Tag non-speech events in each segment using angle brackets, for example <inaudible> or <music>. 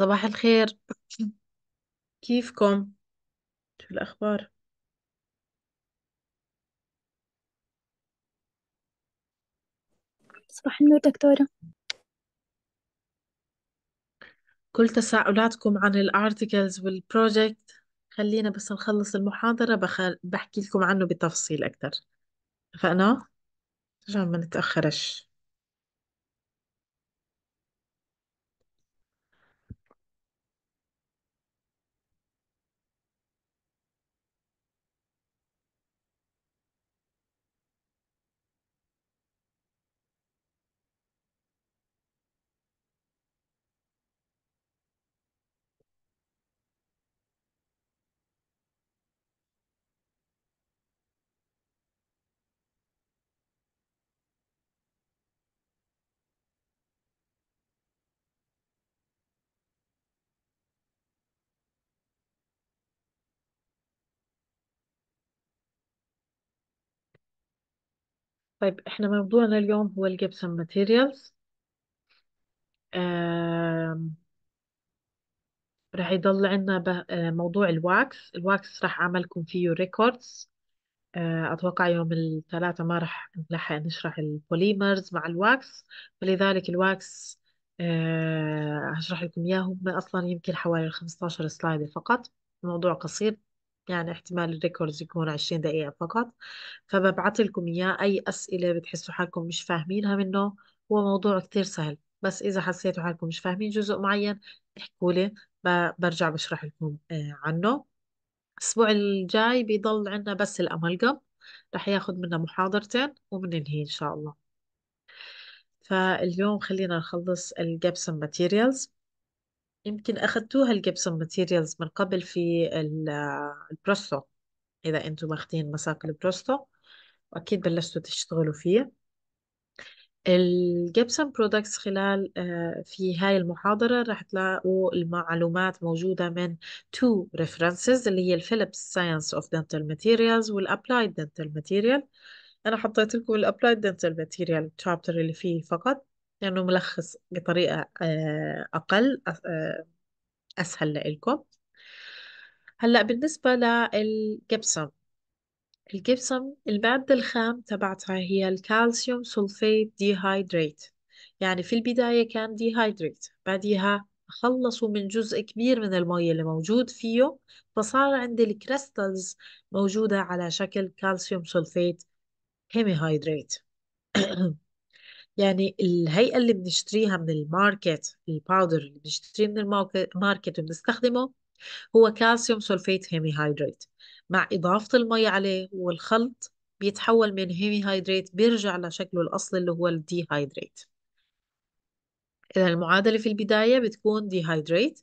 صباح الخير كيفكم؟ شو الأخبار؟ صباح النور دكتورة كل تساؤلاتكم عن الارتكلز والبروجكت خلينا بس نخلص المحاضرة بخل... بحكي لكم عنه بتفصيل أكثر اتفقنا؟ عشان ما نتأخرش طيب احنا موضوعنا اليوم هو الجبسن ماتيريالز راح يضل عندنا آه، موضوع الواكس الواكس راح اعملكم فيه ريكوردز آه، اتوقع يوم الثلاثاء ما راح نلحق نشرح البوليمرز مع الواكس فلذلك الواكس آه، هشرح لكم اياه هم اصلا يمكن حوالي 15 سلايد فقط موضوع قصير يعني احتمال الريكوردز يكون 20 دقيقة فقط فببعث لكم إياه أي أسئلة بتحسوا حالكم مش فاهمينها منه هو موضوع كتير سهل بس إذا حسيتوا حالكم مش فاهمين جزء معين احكوا لي برجع بشرح لكم آه، عنه الأسبوع الجاي بيضل عندنا بس الأمالجم رح ياخد منا محاضرتين وبننهي إن شاء الله فاليوم خلينا نخلص الجبسن ماتيريالز يمكن أخدتوها الجبسون ماتيريالز من قبل في آه، البروستو إذا أنتم ماخذين مساق البروستو وأكيد بلشتوا تشتغلوا فيه الجبسون برودكتس خلال آه، في هاي المحاضرة راح تلاقوا المعلومات موجودة من two references اللي هي الفيليبس ساينس اوف دنتال ماتيريالز والابلايد دنتال ماتيريال أنا حطيت لكم الابلايد دنتال ماتيريال تشابتر اللي فيه فقط لأنه ملخص بطريقة آه، أقل آه، أسهل لإلكم هلأ بالنسبة للجبسم الجبسم المادة الخام تبعتها هي الكالسيوم سولفيت ديهايدريت يعني في البداية كان ديهايدريت بعديها خلصوا من جزء كبير من المية اللي موجود فيه فصار عندي الكريستالز موجودة على شكل كالسيوم سولفيت هيميهايدريت <coughs> يعني الهيئة اللي بنشتريها من الماركت الباودر اللي بنشتريه من الماركت وبنستخدمه هو كالسيوم سولفيت هيمي هايدريت مع إضافة المي عليه والخلط بيتحول من هيمي هايدريت بيرجع لشكله الأصلي اللي هو الدي هايدريت إذا المعادلة في البداية بتكون دي هايدريت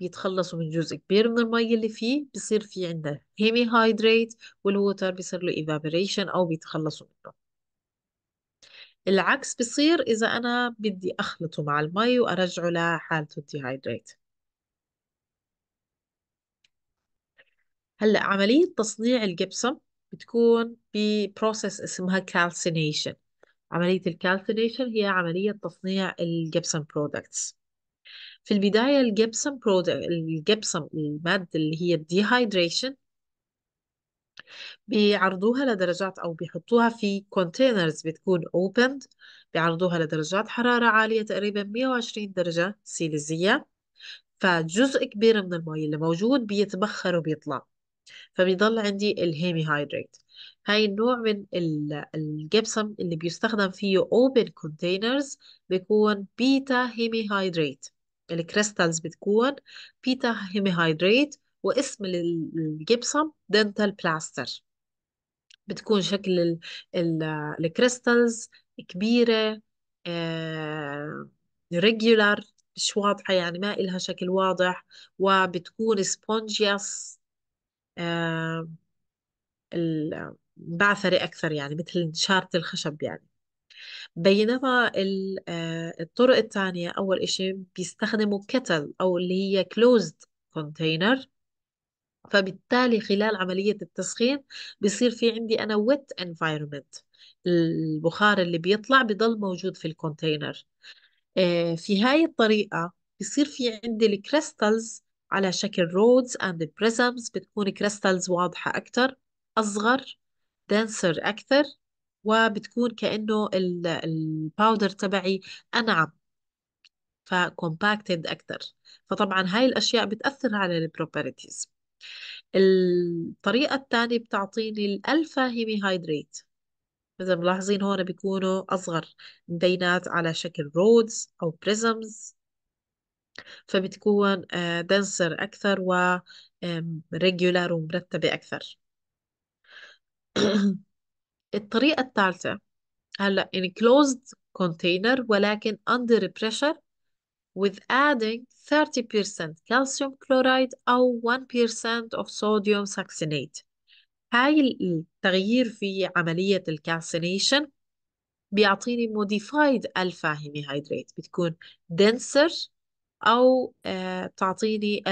بيتخلصوا من جزء كبير من المي اللي فيه بصير في عندنا هيمي هايدريت والووتر بيصير له ايفابوريشن أو بيتخلصوا منه العكس بصير إذا أنا بدي أخلطه مع المي وأرجعه لحالته الديهايدريت هلأ عملية تصنيع الجبسم بتكون ببروسس اسمها كالسينيشن عملية الكالسينيشن هي عملية تصنيع الجبسم برودكتس في البداية الجبسم برودكت الجبسم المادة اللي هي الديهايدريشن بيعرضوها لدرجات أو بيحطوها في كونتينرز بتكون opened بيعرضوها لدرجات حرارة عالية تقريبا 120 درجة سيليزية فجزء كبير من المي اللي موجود بيتبخر وبيطلع فبيضل عندي الهيمي هايدريت هاي النوع من الجبسم اللي بيستخدم فيه open containers بيكون بيتا هيمي هايدريت الكريستالز بتكون بيتا هيمي هايدريت واسم الجبسم دنتال بلاستر بتكون شكل الكريستالز كبيرة ريجولار آه، مش واضحة يعني ما إلها شكل واضح وبتكون سبونجيس آه، البعثرة أكثر يعني مثل شارة الخشب يعني بينما آه، الطرق الثانية أول إشي بيستخدموا كتل أو اللي هي closed container فبالتالي خلال عملية التسخين بصير في عندي أنا wet environment البخار اللي بيطلع بضل موجود في الكونتينر آه، في هاي الطريقة بصير في عندي الكريستالز على شكل رودز اند بريزمز بتكون كريستالز واضحة أكثر أصغر دنسر أكثر وبتكون كأنه الباودر تبعي أنعم فكومباكتد أكثر فطبعا هاي الأشياء بتأثر على البروبرتيز الطريقة الثانية بتعطيني الألفا هايدريت إذا ملاحظين هون بيكونوا أصغر مدينات على شكل رودز أو بريزمز فبتكون دنسر آه، أكثر و ريجولار ومرتبة أكثر <clears throat> الطريقة الثالثة هلا enclosed container ولكن under pressure with adding 30% calcium chloride أو 1% of sodium succinate هاي التغيير في عملية الكالسينيشن بيعطيني modified alpha hemihydrate بتكون denser أو آه، بتعطيني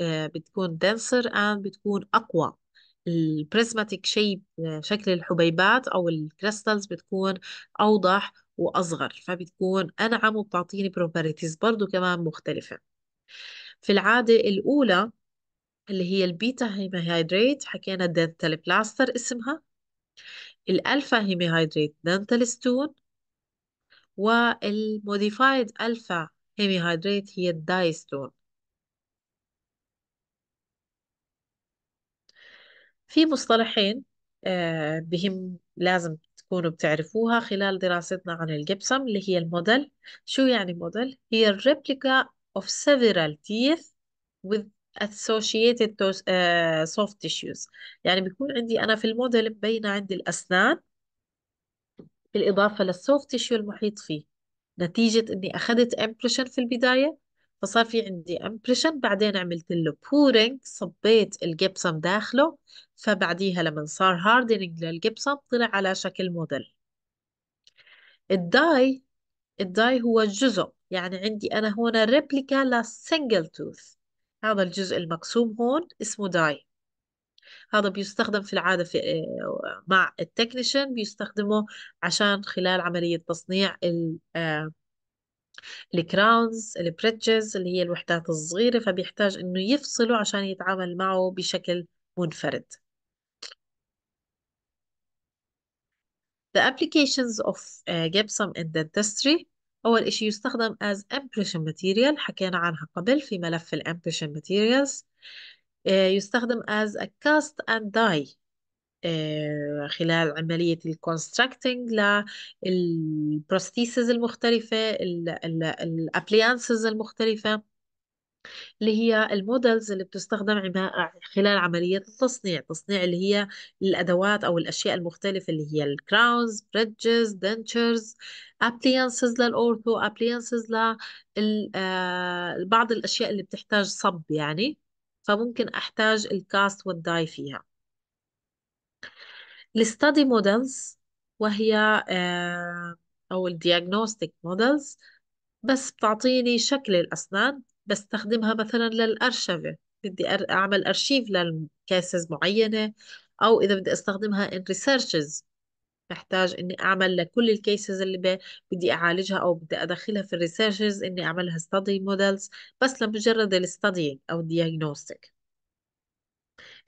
آه، بتكون denser and بتكون أقوى البريزماتيك آه، شيب شكل الحبيبات أو الكريستالز بتكون أوضح وأصغر فبتكون أنعم وبتعطيني بروبرتيز برضه كمان مختلفة في العادة الأولى اللي هي البيتا هيميهايدريت حكينا دنتال بلاستر اسمها الألفا هيميهايدريت دنتال ستون والموديفايد ألفا هيميهايدريت هي الدايستون في مصطلحين آه، بهم لازم تكونوا بتعرفوها خلال دراستنا عن الجبسم اللي هي الموديل شو يعني موديل؟ هي الريبليكا of several teeth with associated آه، soft tissues يعني بيكون عندي أنا في الموديل مبينة عندي الأسنان بالإضافة للسوفت tissue المحيط فيه نتيجة إني أخذت impression في البداية فصار في عندي امبريشن بعدين عملت له بورينج صبيت الجبسم داخله فبعديها لما صار هاردنينج للجبسم طلع على شكل موديل الداي الداي هو جزء يعني عندي أنا هون ريبليكا لسنجل توث هذا الجزء المقسوم هون اسمه داي هذا بيستخدم في العادة في آه، مع التكنيشن بيستخدمه عشان خلال عملية تصنيع آه، الكراونز البريتشز اللي هي الوحدات الصغيرة فبيحتاج إنه يفصله عشان يتعامل معه بشكل منفرد The applications of uh, gypsum in dentistry أول إشي يستخدم as impression material حكينا عنها قبل في ملف ال impression materials uh, يستخدم as a cast and die آه، خلال عملية الكونستراكتنج للبروستيسز المختلفة الابليانسز المختلفة اللي هي المودلز اللي بتستخدم خلال عملية التصنيع تصنيع اللي هي الأدوات أو الأشياء المختلفة اللي هي الكراونز بريدجز دنتشرز أبليانسز للأورثو أبليانسز لبعض الأشياء اللي بتحتاج صب يعني فممكن أحتاج الكاست والداي فيها الستادي مودلز وهي آه، أو الدياجنوستيك مودلز بس بتعطيني شكل الأسنان بستخدمها مثلا للأرشفة بدي أعمل أرشيف للكاسز معينة أو إذا بدي أستخدمها in researches بحتاج إني أعمل لكل الكيسز اللي بدي أعالجها أو بدي أدخلها في الريسيرشز إني أعملها study models بس لمجرد الستادي أو الدياجنوستيك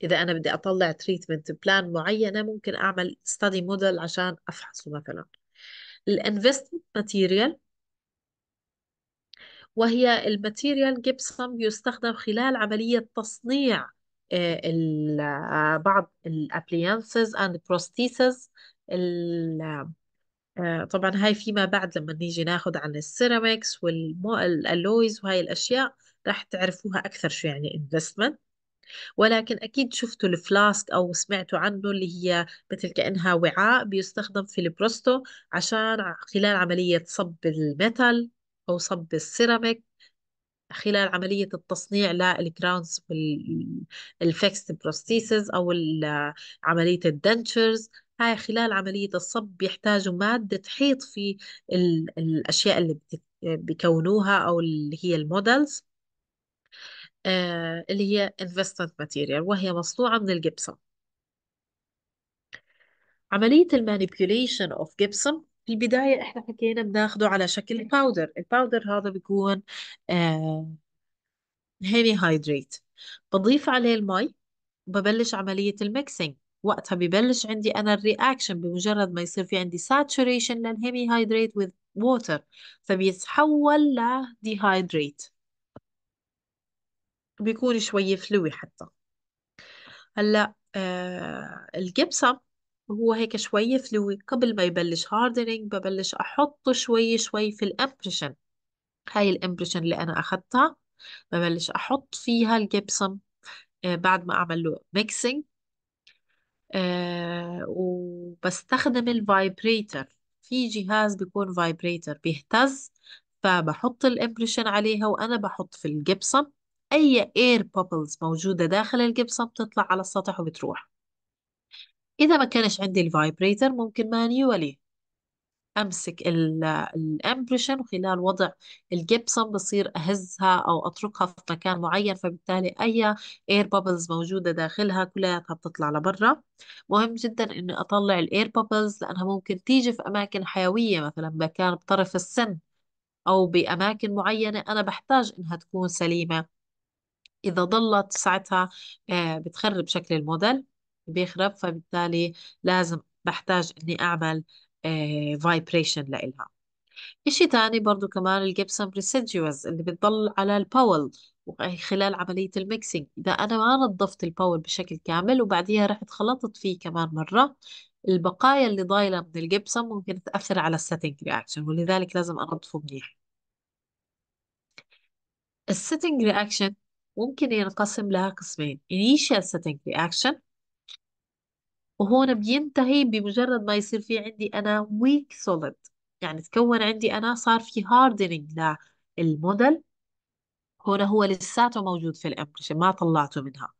إذا أنا بدي أطلع تريتمنت بلان معينة ممكن أعمل ستادي موديل عشان أفحصه مثلا الانفستمنت ماتيريال وهي الماتيريال جيبسون يستخدم خلال عملية تصنيع آه، آه، بعض الابليانسز اند بروستيسز طبعا هاي فيما بعد لما نيجي ناخد عن السيراميكس والالويز وهاي الاشياء راح تعرفوها اكثر شو يعني investment ولكن أكيد شفتوا الفلاسك أو سمعتوا عنه اللي هي مثل كأنها وعاء بيستخدم في البروستو عشان خلال عملية صب الميتال أو صب السيراميك خلال عملية التصنيع للجراوندز والفكست بروستيسز أو عملية الدنتشرز هاي خلال عملية الصب بيحتاجوا مادة تحيط في الأشياء اللي بيكونوها أو اللي هي المودلز آه، اللي هي investment material وهي مصنوعة من الجبسون عملية المانيبيوليشن اوف جبسون في البداية احنا حكينا بناخده على شكل باودر الباودر هذا بيكون آه هيمي هايدريت بضيف عليه المي وببلش عملية الميكسينج وقتها ببلش عندي أنا الرياكشن بمجرد ما يصير في عندي saturation للهيمي هايدريت with water فبيتحول لديهايدريت بيكون شوي فلوي حتى هلا آه الجبسم هو هيك شوي فلوي قبل ما يبلش هاردنينج ببلش أحطه شوي شوي في الامبريشن هاي الامبريشن اللي أنا اخذتها ببلش أحط فيها الجبسم آه بعد ما أعمل له ميكسينج آه وبستخدم الفايبريتر في جهاز بيكون فايبريتر بيهتز فبحط الامبريشن عليها وأنا بحط في الجبسم أي air bubbles موجودة داخل الجبسة بتطلع على السطح وبتروح إذا ما كانش عندي الفايبريتر ممكن مانيولي أمسك الامبريشن وخلال وضع الجبسون بصير أهزها أو أتركها في مكان معين فبالتالي أي اير بابلز موجودة داخلها كلياتها بتطلع لبرا مهم جدا إني أطلع الاير بابلز لأنها ممكن تيجي في أماكن حيوية مثلا مكان بطرف السن أو بأماكن معينة أنا بحتاج إنها تكون سليمة إذا ضلت ساعتها آه، بتخرب شكل الموديل بيخرب فبالتالي لازم بحتاج إني أعمل فايبريشن آه، لإلها إشي تاني برضو كمان الجبسون ريسيدجوز اللي بتضل على الباول خلال عملية الميكسينج إذا أنا ما نظفت الباول بشكل كامل وبعديها رحت خلطت فيه كمان مرة البقايا اللي ضايلة من الجبسون ممكن تأثر على السيتنج رياكشن ولذلك لازم أنظفه منيح السيتنج رياكشن ممكن ينقسم لها قسمين initial setting reaction وهون بينتهي بمجرد ما يصير في عندي أنا weak solid يعني تكون عندي أنا صار في hardening للموديل هنا هو لساته موجود في الامبريشن ما طلعته منها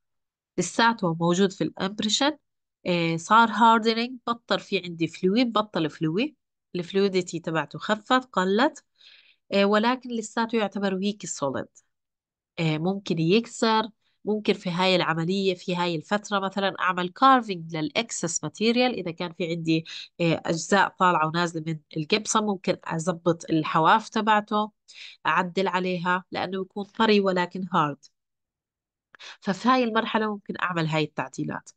لساته موجود في الامبريشن إيه صار هاردنينج بطل في عندي fluid بطل فلوي الفلويديتي تبعته خفت قلت إيه ولكن لساته يعتبر ويك سوليد آه، ممكن يكسر ممكن في هاي العملية في هاي الفترة مثلا أعمل كارفينج للإكسس ماتيريال إذا كان في عندي آه، أجزاء طالعة ونازلة من الجبصة ممكن أزبط الحواف تبعته أعدل عليها لأنه يكون طري ولكن هارد ففي هاي المرحلة ممكن أعمل هاي التعديلات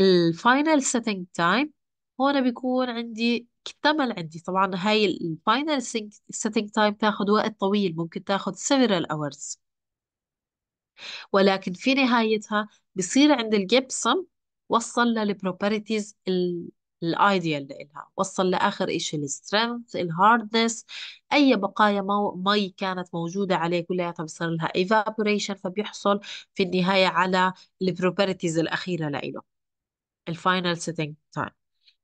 الفاينل سيتنج تايم هون بيكون عندي اكتمل عندي طبعا هاي الفاينل سيتنج تايم تاخذ وقت طويل ممكن تاخد سيفرال اورز ولكن في نهايتها بصير عند الجبسم وصل للبروبرتيز الايديال لإلها وصل لاخر شيء السترينث الهاردنس اي بقايا مي كانت موجوده عليه كلياتها بصير لها ايفابوريشن فبيحصل في النهايه على البروبرتيز الاخيره لإله الفاينل سيتنج تايم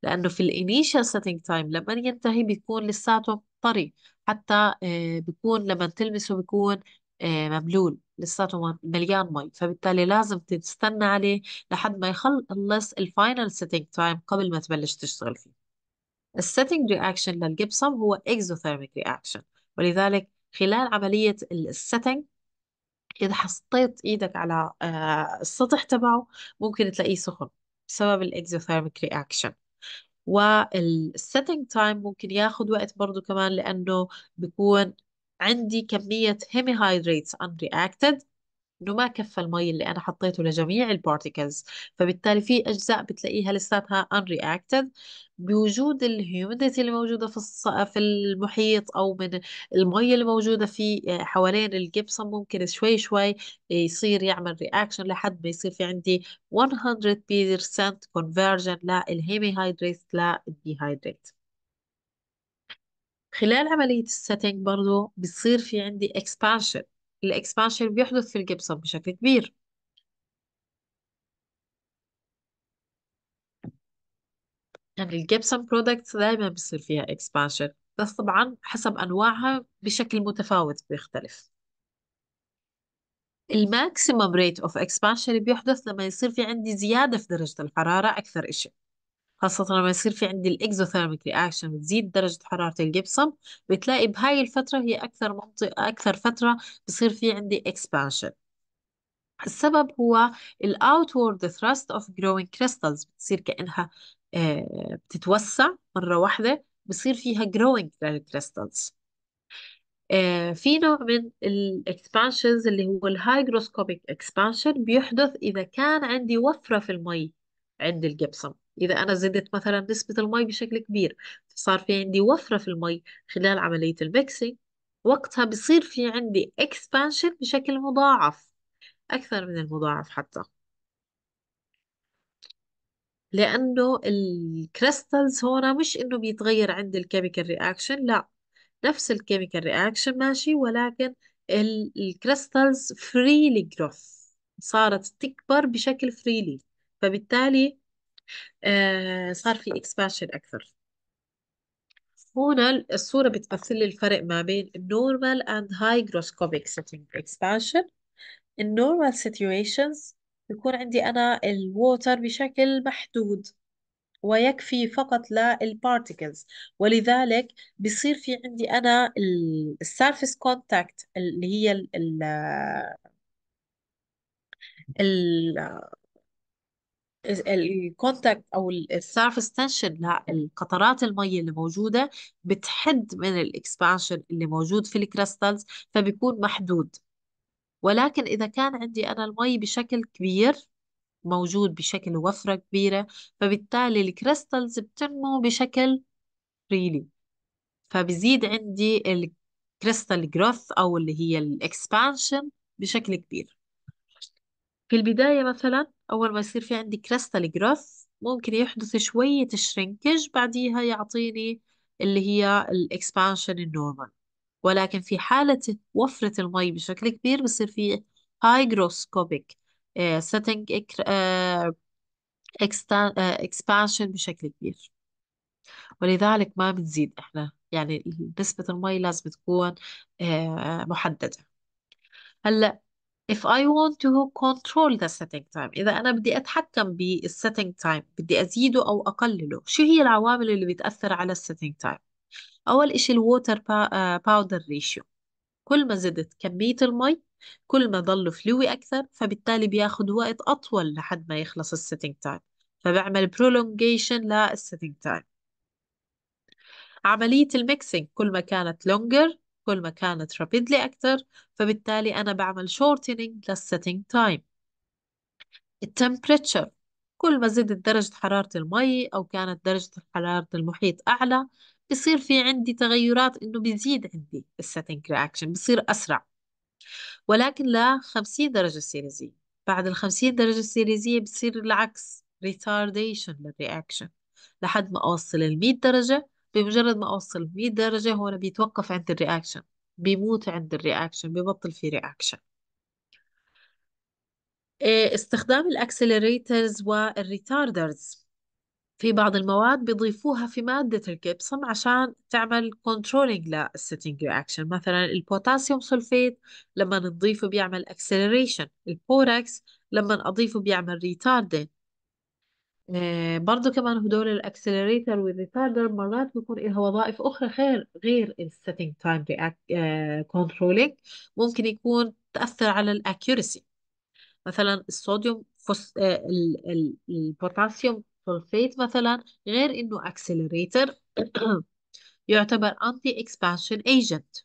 لانه في الانيشال سيتنج تايم لما ينتهي بيكون لساته طري حتى آه، بيكون لما تلمسه بيكون آه، مبلول لساته مليان مي فبالتالي لازم تستنى عليه لحد ما يخلص الفاينل سيتنج تايم قبل ما تبلش تشتغل فيه السيتنج رياكشن للجبسم هو اكزوثيرميك رياكشن ولذلك خلال عملية السيتنج إذا حطيت إيدك على آه، السطح تبعه ممكن تلاقيه سخن بسبب الإكزوثيرميك رياكشن والسيتنج تايم ممكن ياخذ وقت برضه كمان لأنه بيكون عندي كمية هيميهايدريتس unreacted انه ما كفى المي اللي انا حطيته لجميع البارتيكلز فبالتالي في اجزاء بتلاقيها لساتها unreacted بوجود الهيوميديتي اللي موجوده في الص... في المحيط او من المي اللي موجوده في آه، حوالين الجبسون ممكن شوي شوي يصير يعمل رياكشن لحد ما يصير في عندي 100% conversion للهيمي هايدريت للديهايدريت خلال عملية الستينج برضو بصير في عندي expansion الاكسبانشن بيحدث في الجبسون بشكل كبير يعني الجبسون برودكتس دايما بيصير فيها اكسبانشن بس طبعا حسب انواعها بشكل متفاوت بيختلف الماكسيمم ريت اوف اكسبانشن بيحدث لما يصير في عندي زيادة في درجة الحرارة أكثر إشي خاصة لما يصير في عندي الإكزوثيرميك رياكشن بتزيد درجة حرارة الجبسم بتلاقي بهاي الفترة هي أكثر منطقة أكثر فترة بصير في عندي إكسبانشن السبب هو ال outward thrust of growing crystals بتصير كأنها آه، بتتوسع مرة واحدة بصير فيها growing crystals آه، في نوع من الاكسبانشنز اللي هو الهايجروسكوبيك اكسبانشن بيحدث إذا كان عندي وفرة في المي عند الجبسم إذا أنا زدت مثلا نسبة المي بشكل كبير صار في عندي وفرة في المي خلال عملية الميكسينج وقتها بصير في عندي expansion بشكل مضاعف أكثر من المضاعف حتى لأنه الكريستالز هنا مش إنه بيتغير عند الكيميكال رياكشن لا نفس الكيميكال رياكشن ماشي ولكن الكريستالز فريلي جروث صارت تكبر بشكل فريلي فبالتالي آه، صار في اكسبانشن أكثر هنا الصورة بتمثل لي الفرق ما بين normal and hygroscopic setting expansion النورمال situations بيكون عندي أنا الووتر بشكل محدود ويكفي فقط للبارتيكلز ولذلك بصير في عندي أنا السيرفيس كونتاكت اللي هي ال الكونتاكت او السيرفس تنشن القطرات المي اللي موجوده بتحد من الاكسبانشن اللي موجود في الكريستالز فبيكون محدود ولكن اذا كان عندي انا المي بشكل كبير موجود بشكل وفره كبيره فبالتالي الكريستالز بتنمو بشكل فريلي فبزيد عندي الكريستال جروث او اللي هي الاكسبانشن بشكل كبير في البداية مثلا أول ما يصير في عندي كريستال جروث ممكن يحدث شوية شرينكج بعديها يعطيني اللي هي الإكسبانشن النورمال ولكن في حالة وفرة المي بشكل كبير بصير في هايجروسكوبيك سيتنج اكسبانشن بشكل كبير ولذلك ما بنزيد احنا يعني نسبة المي لازم تكون آه، محددة هلا if I want to control the setting time إذا أنا بدي أتحكم setting time بدي أزيده أو أقلله شو هي العوامل اللي بتأثر على setting time أول إشي water آه، powder ratio كل ما زدت كمية المي كل ما ضل فلوي أكثر فبالتالي بياخد وقت أطول لحد ما يخلص setting time فبعمل prolongation setting time عملية الميكسينج كل ما كانت longer كل ما كانت رابيدلي أكتر فبالتالي أنا بعمل shortening للsetting time التمبريتشر كل ما زدت درجة حرارة المي أو كانت درجة حرارة المحيط أعلى بصير في عندي تغيرات إنه بيزيد عندي السيتنج رياكشن بصير أسرع ولكن ل 50 درجة سيليزية بعد ال 50 درجة سيليزية بصير العكس retardation للرياكشن لحد ما أوصل ال 100 درجة بمجرد ما اوصل 100 درجة هون بيتوقف عند الرياكشن بيموت عند الرياكشن ببطل في رياكشن آه، استخدام الاكسلريترز والريتاردرز في بعض المواد بيضيفوها في مادة الجبسم عشان تعمل كنترولينج للسيتنج رياكشن مثلا البوتاسيوم سولفيت لما نضيفه بيعمل اكسلريشن البوركس لما أضيفه بيعمل ريتاردين آه، برضو كمان هدول الاكسلريتر والريتاردر مرات بيكون لها وظائف اخرى غير غير السيتنج تايم كنترولينج ممكن يكون تاثر على الاكيورسي مثلا الصوديوم فوس... آه، البوتاسيوم سولفيت مثلا غير انه اكسلريتر <clears throat> يعتبر انتي اكسبانشن ايجنت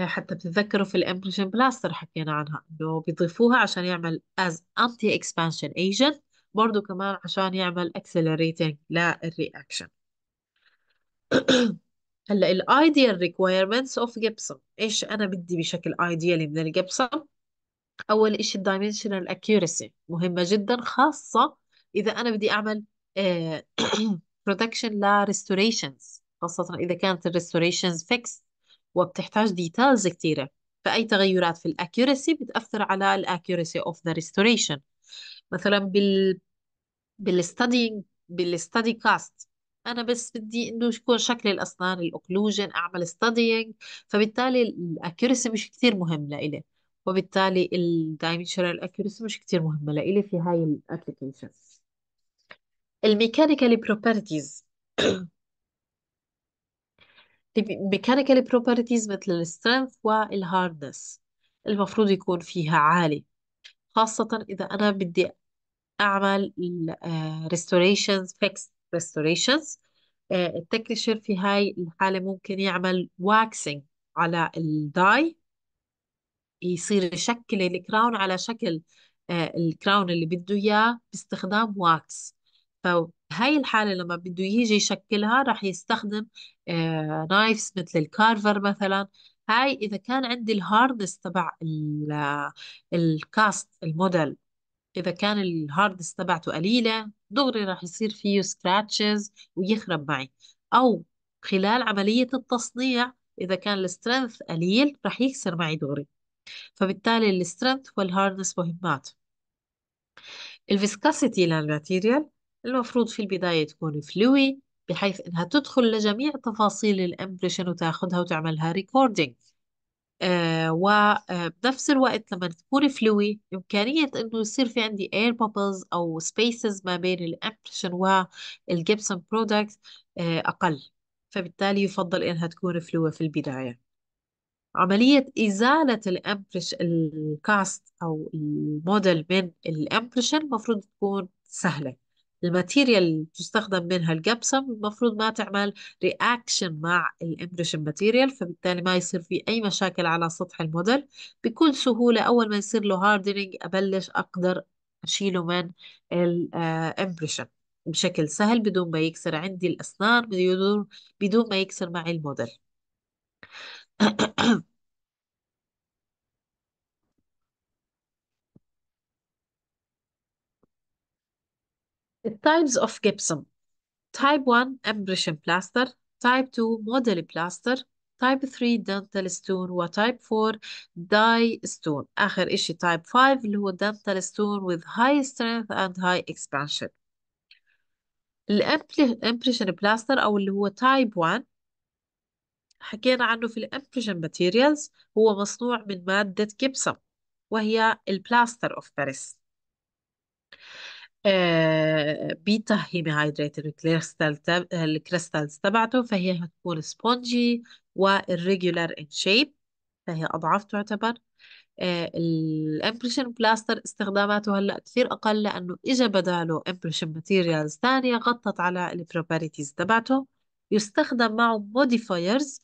حتى بتتذكروا في الامبريشن بلاستر حكينا عنها انه بيضيفوها عشان يعمل از انتي اكسبانشن ايجنت برضو كمان عشان يعمل accelerating للرياكشن <clears throat> هلا ال ideal requirements of gypsum ايش انا بدي بشكل ideal من الجبسم اول إشي dimensional accuracy مهمة جدا خاصة اذا انا بدي اعمل آه <clears throat> production ل restorations خاصة اذا كانت ال restorations fixed وبتحتاج details كتيرة فأي تغيرات في الأكيوريسي بتأثر على الأكيوريسي of the restoration مثلا بال بالستادينج بالستادي كاست انا بس بدي انه يكون شكل الاسنان الاوكلوجن اعمل ستادينج فبالتالي الاكيرسي مش كثير مهم لإلي وبالتالي الدايمنشنال اكيرسي مش كثير مهمه لإلي في هاي الابلكيشن الميكانيكال بروبرتيز الميكانيكال بروبرتيز مثل السترينث والهاردنس المفروض يكون فيها عالي خاصة إذا أنا بدي اعمل ريستوريشنز فيكس ريستوريشنز التكنيشر في هاي الحالة ممكن يعمل واكسينج على الداي يصير يشكل الكراون على شكل آه، الكراون اللي بده اياه باستخدام واكس فهاي الحالة لما بده يجي يشكلها راح يستخدم نايفز آه، مثل الكارفر مثلا هاي إذا كان عندي الهاردس تبع الكاست آه، الموديل إذا كان الهاردس تبعته قليلة دغري راح يصير فيه سكراتشز ويخرب معي أو خلال عملية التصنيع إذا كان السترينث قليل راح يكسر معي دغري فبالتالي السترينث والهاردنس مهمات الفيسكاسيتي للماتيريال المفروض في البداية تكون فلوي بحيث إنها تدخل لجميع تفاصيل الإمبريشن وتاخدها وتعملها ريكوردينج آه، وبنفس آه، الوقت لما تكون فلوي إمكانية إنه يصير في عندي air bubbles أو spaces ما بين الامبريشن والجبسون برودكت أقل فبالتالي يفضل إنها تكون فلوي في البداية عملية إزالة ال الكاست أو الموديل من الامبريشن المفروض تكون سهلة الماتيريال اللي تستخدم منها الجبسم المفروض ما تعمل رياكشن مع الامبريشن ماتيريال فبالتالي ما يصير في أي مشاكل على سطح الموديل بكل سهولة أول ما يصير له هاردنينج أبلش أقدر أشيله من الامبريشن آه، بشكل سهل بدون ما يكسر عندي الأسنان بدون بدون ما يكسر معي الموديل <clears throat> Types of gypsum. Type 1 impression plaster, type 2 model plaster, type 3 stone و type 4 die stone. آخر إشي type 5 اللي هو dental stone with high strength and high expansion الامبريشن بلاستر أو اللي هو تايب 1 حكينا عنه في الامبريشن ماتيريالز هو مصنوع من مادة جبسم وهي البلاستر أوف باريس آه بيطهي بهايدريتد الكريستالز تبعته فهي هتكون سبونجي والريجولار ان شيب فهي أضعاف تعتبر آه، الامبريشن بلاستر استخداماته هلا كثير أقل لأنه إجا بداله امبريشن ماتيريالز ثانية غطت على البروبريتيز تبعته يستخدم معه موديفايرز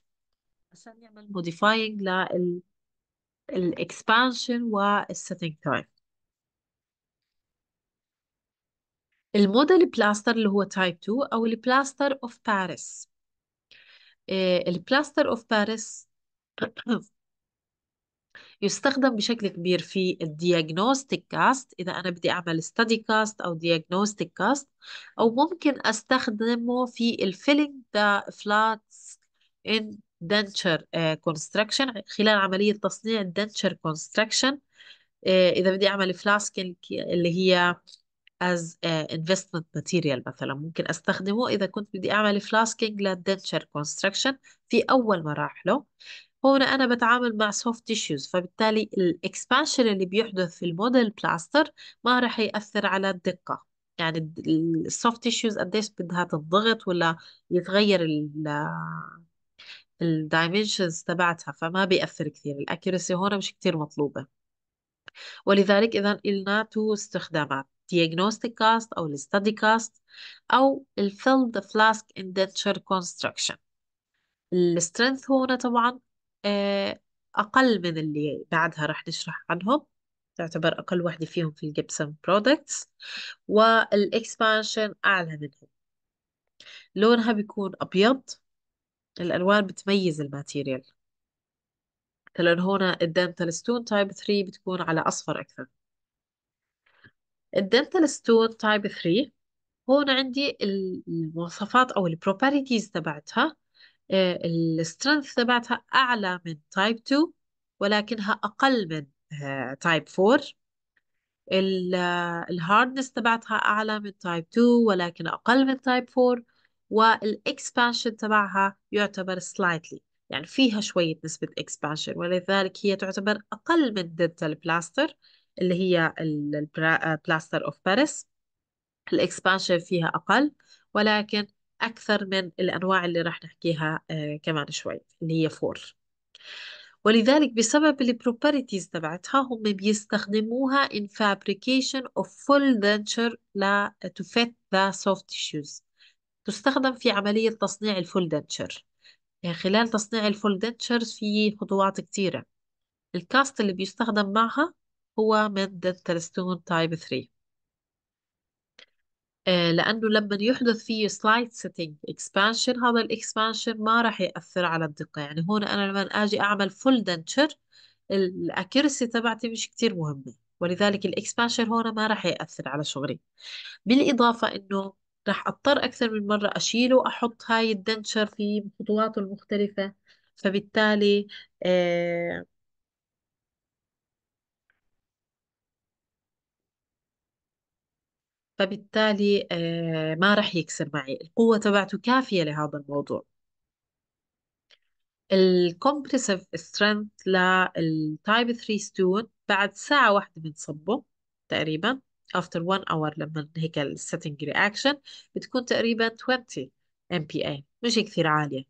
عشان يعمل موديفاينج لل الاكسبانشن والسيتنج تايم الموديل بلاستر اللي هو تايب 2 او البلاستر اوف آه، باريس البلاستر اوف باريس <clears throat> يستخدم بشكل كبير في الدياجنوستيك كاست إذا أنا بدي أعمل ستادي كاست أو دياجنوستيك كاست أو ممكن أستخدمه في الفيلينج ذا فلاتس إن دنتشر كونستراكشن خلال عملية تصنيع الدنتشر آه، كونستراكشن إذا بدي أعمل فلاسك اللي هي as uh, investment material مثلا ممكن استخدمه اذا كنت بدي اعمل فلاسكينج للدنشر كونستراكشن في اول مراحله هون انا بتعامل مع سوفت تيشوز فبالتالي الاكسبانشن اللي بيحدث في الموديل بلاستر ما راح ياثر على الدقه يعني السوفت تيشوز قديش بدها تنضغط ولا يتغير ال الدايمنشنز تبعتها فما بيأثر كثير الاكيرسي هون مش كثير مطلوبه ولذلك اذا قلنا تو استخدامات diagnostic cast أو الستادي كاست أو الفيلد فلاسك indenture construction السترينث هنا طبعا آه، أقل من اللي بعدها راح نشرح عنهم تعتبر أقل واحدة فيهم في الجبسن برودكتس والإكسبانشن أعلى منهم لونها بيكون أبيض الألوان بتميز الماتيريال مثلا هنا الدنتال ستون تايب 3 بتكون على أصفر أكثر الدنتال ستون تايب 3 هون عندي المواصفات او البروبرتيز تبعتها آه، السترينث تبعتها اعلى من تايب 2 ولكنها اقل من آه، تايب 4 آه، الهاردنس تبعتها اعلى من تايب 2 ولكن اقل من تايب 4 والاكسبانشن تبعها يعتبر slightly يعني فيها شوية نسبة expansion ولذلك هي تعتبر أقل من dental plaster اللي هي البلاستر اوف باريس الاكسبانشن فيها اقل ولكن اكثر من الانواع اللي راح نحكيها آه، كمان شوي اللي هي فور ولذلك بسبب البروبرتيز تبعتها هم بيستخدموها in fabrication of full denture لا to fit the soft tissues تستخدم في عملية تصنيع الفول denture يعني خلال تصنيع الفول denture في خطوات كثيرة الكاست اللي بيستخدم معها هو من دنتالستون تايب 3 لأنه لما يحدث فيه سلايد سيتنج اكسبانشن هذا الاكسبانشن ما راح يأثر على الدقة يعني هون أنا لما أجي أعمل فول دنتشر الأكيرسي تبعتي مش كتير مهمة ولذلك الاكسبانشن هون ما راح يأثر على شغلي بالإضافة إنه راح أضطر أكثر من مرة أشيله أحط هاي الدنتشر في خطواته المختلفة فبالتالي آه فبالتالي آه، ما راح يكسر معي القوة تبعته كافية لهذا الموضوع الكومبريسيف سترينث للتايب 3 ستون بعد ساعة واحدة من صبه تقريبا after one hour لما هيك السيتنج رياكشن بتكون تقريبا 20 MPa مش كثير عالية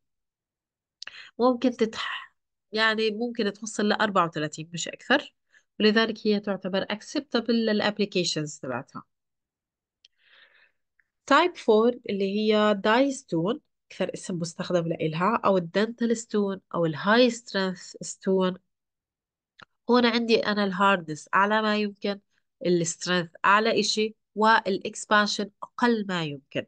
ممكن تتح يعني ممكن توصل ل 34 مش أكثر ولذلك هي تعتبر acceptable للابليكيشنز تبعتها تايب 4 اللي هي داي ستون أكثر اسم مستخدم لإلها أو الدنتال ستون أو الهاي سترينث ستون هون عندي أنا الهاردنس أعلى ما يمكن السترينث أعلى إشي والإكسبانشن أقل ما يمكن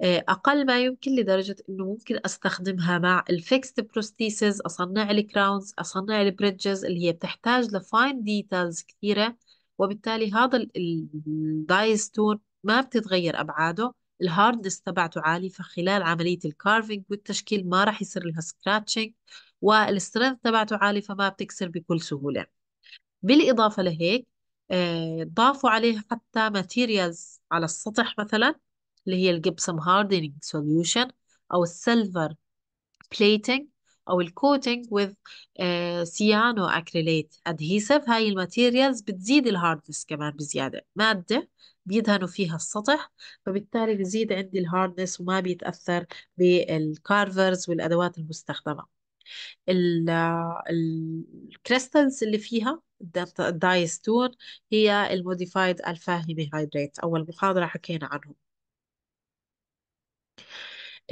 آه، أقل ما يمكن لدرجة إنه ممكن أستخدمها مع الفيكست بروستيسز أصنع الكراونز أصنع البريدجز اللي هي بتحتاج لفاين ديتيلز كثيرة وبالتالي هذا الدايستون ما بتتغير أبعاده الهاردنس تبعته عالي فخلال عملية الكارفينج والتشكيل ما راح يصير لها سكراتشنج والسترينث تبعته عالي فما بتكسر بكل سهولة بالإضافة لهيك آه، ضافوا عليه حتى ماتيريالز على السطح مثلا اللي هي الجبسم هاردنينج سوليوشن أو السيلفر بليتنج أو الكوتنج with سيانو أكريليت أدهيسيف هاي الماتيريالز بتزيد الهاردنس كمان بزيادة مادة بيدهنوا فيها السطح فبالتالي بيزيد عندي الهاردنس وما بيتأثر بالكارفرز والأدوات المستخدمة الكريستلز اللي فيها الدايستون هي الموديفايد الفاهمي هايدريت أول محاضرة حكينا عنهم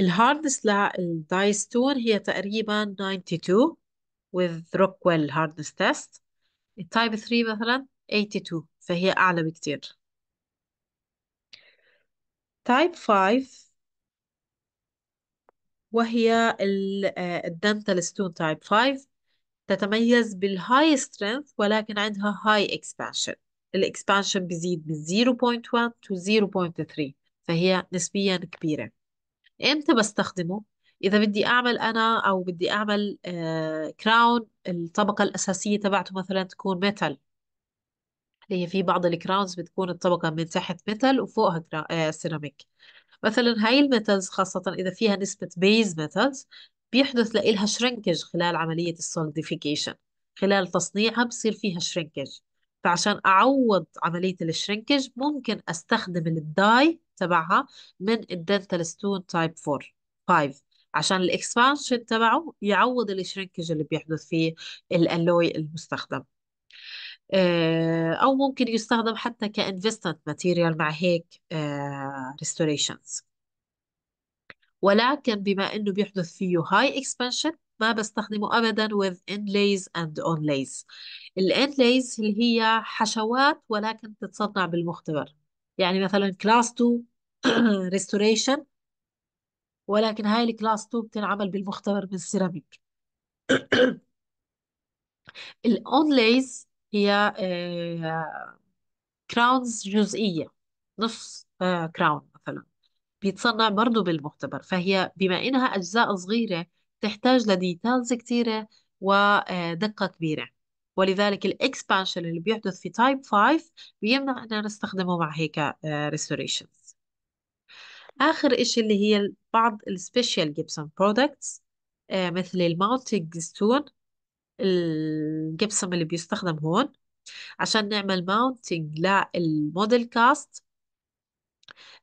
الهاردنس للدايستون هي تقريبا 92 with Rockwell hardness test التايب 3 مثلا 82 فهي أعلى بكتير تايب 5 وهي ستون تايب 5 تتميز بالهاي سترينث ولكن عندها هاي اكسبانشن الاكسبانشن بيزيد من 0.1 to 0.3 فهي نسبيا كبيرة امتى بستخدمه؟ إذا بدي أعمل أنا أو بدي أعمل كراون آه، الطبقة الأساسية تبعته مثلا تكون ميتال هي في بعض الكراونز بتكون الطبقة من تحت ميتال وفوقها سيراميك آه، مثلا هاي الميتالز خاصة إذا فيها نسبة بيز ميتالز بيحدث لإلها شرنكج خلال عملية السوليديفيكيشن خلال تصنيعها بصير فيها شرنكج فعشان أعوض عملية الشرنكج ممكن أستخدم الداي تبعها من الدنتال ستون تايب 4 5 عشان الاكسبانشن تبعه يعوض الشرنكج اللي بيحدث فيه الالوي المستخدم آه، أو ممكن يستخدم حتى كانفستمنت ماتيريال مع هيك ريستوريشنز آه، ولكن بما إنه بيحدث فيه هاي اكسبانشن ما بستخدمه أبدا with inlays and onlays الانلايز اللي هي حشوات ولكن تتصنع بالمختبر يعني مثلا كلاس 2 ريستوريشن ولكن هاي الكلاس 2 بتنعمل بالمختبر من السيراميك <clears throat> الاونلايز هي كراونز آه، جزئية نص كراون آه، مثلا بيتصنع برضو بالمختبر فهي بما إنها أجزاء صغيرة تحتاج لديتالز كتيرة ودقة آه، كبيرة ولذلك الاكسبانشن اللي بيحدث في تايب 5 بيمنع اننا نستخدمه مع هيك ريستوريشنز اخر اشي اللي هي بعض السبيشال جيبسون برودكتس مثل الماونتنج ستون الجبسم اللي بيستخدم هون عشان نعمل ماونتنج للموديل كاست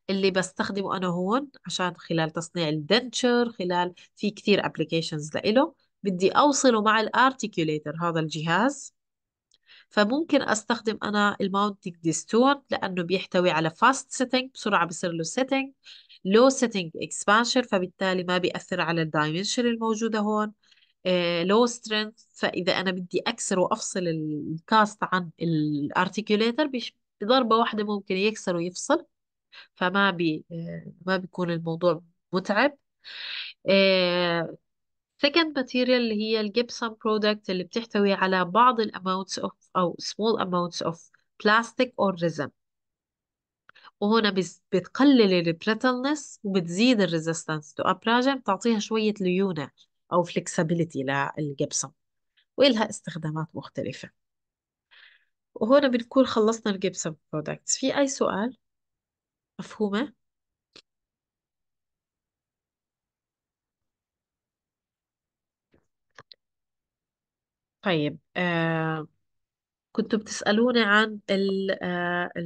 اللي بستخدمه أنا هون عشان خلال تصنيع الدنتشر خلال في كثير ابلكيشنز لإله بدي أوصله مع الارتكيوليتر هذا الجهاز فممكن أستخدم أنا الماونتنج ديستون لأنه بيحتوي على فاست سيتنج بسرعة بصير له سيتنج لو سيتنج اكسبانشن فبالتالي ما بيأثر على الدايمنشن الموجودة هون لو آه، سترينث فاذا انا بدي اكسر وافصل الكاست عن الارتيكوليتر بضربه واحده ممكن يكسر ويفصل فما بي آه، ما بيكون الموضوع متعب آه، second material اللي هي الجبسون برودكت اللي بتحتوي على بعض الاماونتس اوف او small amounts of plastic or resin وهنا بتقلل البريتلنس وبتزيد الريزيستنس تو ابراجم بتعطيها شوية ليونة أو flexibility للجبسة وإلها استخدامات مختلفة وهنا بنكون خلصنا الجبسم برودكتس في أي سؤال مفهومة؟ طيب آه كنتوا بتسألوني عن ال آه